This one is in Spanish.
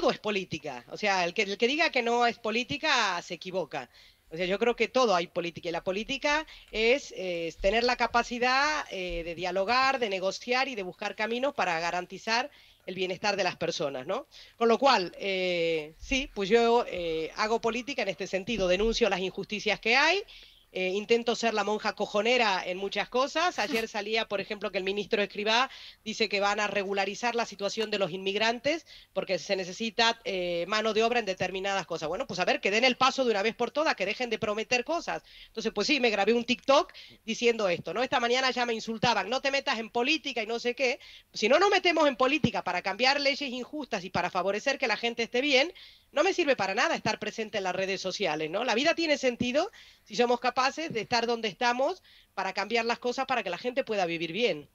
todo es política. O sea, el que, diga que no es política se equivoca. O sea, yo creo que todo hay política y la política es, eh, tener la capacidad eh, de dialogar, de negociar y de buscar caminos para garantizar el bienestar de las personas, ¿no? Con lo cual, eh, sí, pues yo hago política en este sentido, denuncio las injusticias que hay eh, intento ser la monja cojonera en muchas cosas. Ayer salía, por ejemplo, que el ministro Escribá dice que van a regularizar la situación de los inmigrantes porque se necesita eh, mano de obra en determinadas cosas. Bueno, pues a ver, que den el paso de una vez por todas, que dejen de prometer cosas. Entonces, pues sí, me grabé un TikTok diciendo esto, ¿no? Esta mañana ya me insultaban, no te metas en política y no sé qué. Si no nos metemos en política para cambiar leyes injustas y para favorecer que la gente esté bien, no me sirve para nada estar presente en las redes sociales, ¿no? La vida tiene sentido si somos capaces de estar donde estamos para cambiar las cosas para que la gente pueda vivir bien.